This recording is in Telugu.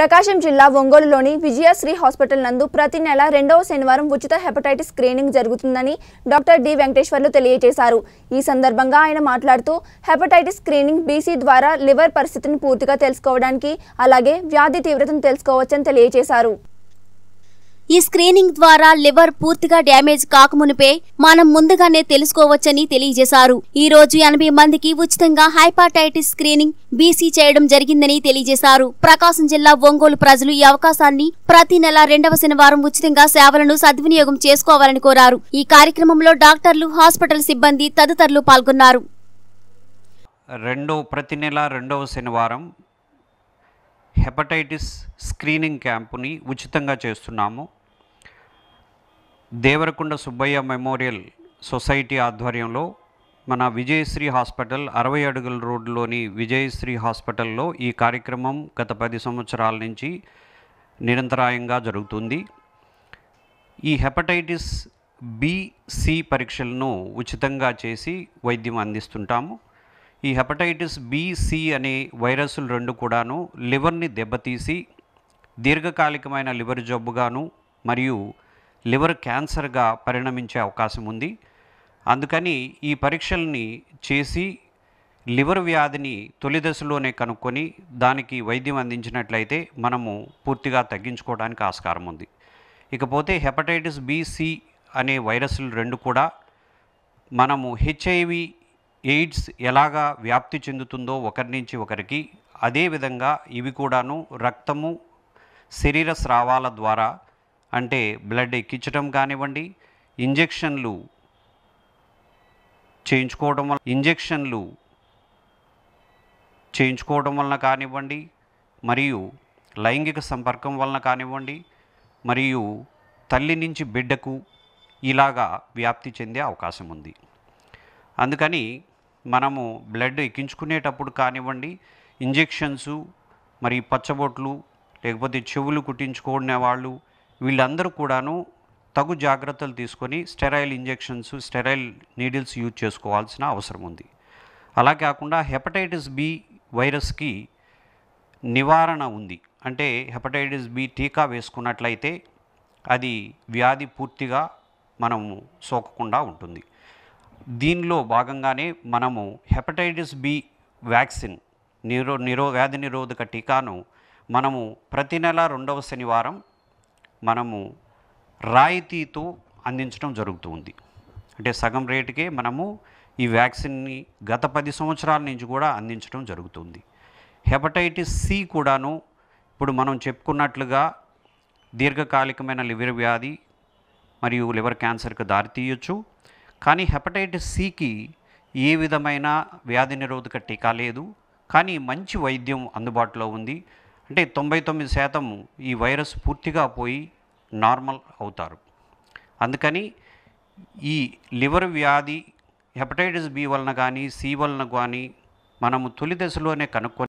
ప్రకాశం జిల్లా ఒంగోలులోని విజయశ్రీ హాస్పిటల్ నందు ప్రతి నెల రెండవ శనివారం ఉచిత హెపటైటిస్ స్క్రీనింగ్ జరుగుతుందని డాక్టర్ డి వెంకటేశ్వర్లు తెలియజేశారు ఈ సందర్భంగా ఆయన మాట్లాడుతూ హెపటైటిస్ స్క్రీనింగ్ బీసీ ద్వారా లివర్ పరిస్థితిని పూర్తిగా తెలుసుకోవడానికి అలాగే వ్యాధి తీవ్రతను తెలుసుకోవచ్చని తెలియజేశారు ఈ స్క్రీనింగ్ ద్వారా లివర్ పూర్తిగా డ్యామేజ్ కాకమునిపే మనం ముందుగానే తెలుసుకోవచ్చని తెలియజేశారు ఈ రోజు ఎనభై మందికి ఉచితంగా హైపాటైటిస్ స్క్రీనింగ్ బీసీ చేయడం జరిగిందని తెలియజేశారు ప్రకాశం జిల్లా ఒంగోలు ప్రజలు ఈ అవకాశాన్ని ప్రతి నెల రెండవ శనివారం ఉచితంగా సేవలను సద్వినియోగం చేసుకోవాలని కోరారు ఈ కార్యక్రమంలో డాక్టర్లు హాస్పిటల్ సిబ్బంది తదితరులు పాల్గొన్నారు హెపటైటిస్ స్క్రీనింగ్ క్యాంపుని ఉచితంగా చేస్తున్నాము దేవరకొండ సుబ్బయ్య మెమోరియల్ సొసైటీ ఆధ్వర్యంలో మన విజయశ్రీ హాస్పిటల్ అరవై అడుగుల రోడ్లోని విజయశ్రీ హాస్పిటల్లో ఈ కార్యక్రమం గత పది సంవత్సరాల నుంచి నిరంతరాయంగా జరుగుతుంది ఈ హెపటైటిస్ బిసి పరీక్షలను ఉచితంగా చేసి వైద్యం అందిస్తుంటాము ఈ హెపటైటిస్ బిసి అనే వైరస్లు రెండు కూడాను లివర్ని దెబ్బతీసి దీర్ఘకాలికమైన లివర్ జబ్బుగాను మరియు లివర్ క్యాన్సర్గా పరిణమించే అవకాశం ఉంది అందుకని ఈ పరీక్షల్ని చేసి లివర్ వ్యాధిని తొలి దశలోనే కనుక్కొని దానికి వైద్యం అందించినట్లయితే మనము పూర్తిగా తగ్గించుకోవడానికి ఆస్కారం ఉంది ఇకపోతే హెపటైటిస్ బిసి అనే వైరస్లు రెండు కూడా మనము హెచ్ఐవి ఎయిడ్స్ ఎలాగా వ్యాప్తి చెందుతుందో ఒకరి నుంచి ఒకరికి అదేవిధంగా ఇవి కూడాను రక్తము శరీర స్రావాల ద్వారా అంటే బ్లడ్ ఎక్కించడం కానివ్వండి ఇంజెక్షన్లు చేయించుకోవడం వల్ల ఇంజెక్షన్లు చేయించుకోవడం వలన కానివ్వండి మరియు లైంగిక సంపర్కం వలన కానివ్వండి మరియు తల్లి నుంచి బిడ్డకు ఇలాగా వ్యాప్తి చెందే అవకాశం ఉంది అందుకని మనము బ్లడ్ ఎక్కించుకునేటప్పుడు కానివ్వండి ఇంజెక్షన్స్ మరియు పచ్చబొట్లు లేకపోతే చెవులు కుట్టించుకునే వాళ్ళు వీళ్ళందరూ కూడాను తగు జాగ్రత్తలు తీసుకొని sterile injections sterile needles use చేసుకోవాల్సిన అవసరం ఉంది అలా కాకుండా హెపటైటిస్ బి వైరస్కి నివారణ ఉంది అంటే హెపటైటిస్ బి టీకా వేసుకున్నట్లయితే అది వ్యాధి పూర్తిగా మనము సోకకుండా ఉంటుంది దీనిలో భాగంగానే మనము హెపటైటిస్ బి వ్యాక్సిన్ నిరో నిరో వ్యాధి నిరోధక టీకాను మనము ప్రతి నెల రెండవ శనివారం మనము రాయితీతో అందించడం జరుగుతుంది అంటే సగం రేటుకే మనము ఈ వ్యాక్సిన్ని గత పది సంవత్సరాల నుంచి కూడా అందించడం జరుగుతుంది హెపటైటిస్ సి కూడాను ఇప్పుడు మనం చెప్పుకున్నట్లుగా దీర్ఘకాలికమైన లివర్ వ్యాధి మరియు లివర్ క్యాన్సర్కి దారితీయచ్చు కానీ హెపటైటిస్ సికి ఏ విధమైన వ్యాధి నిరోధక టీకా లేదు కానీ మంచి వైద్యం అందుబాటులో ఉంది అంటే తొంభై తొమ్మిది శాతం ఈ వైరస్ పూర్తిగా పోయి నార్మల్ అవుతారు అందుకని ఈ లివర్ వ్యాధి హెపటైటిస్ బి వలన కానీ సి వలన కానీ మనము తొలి దశలోనే కనుక్కొని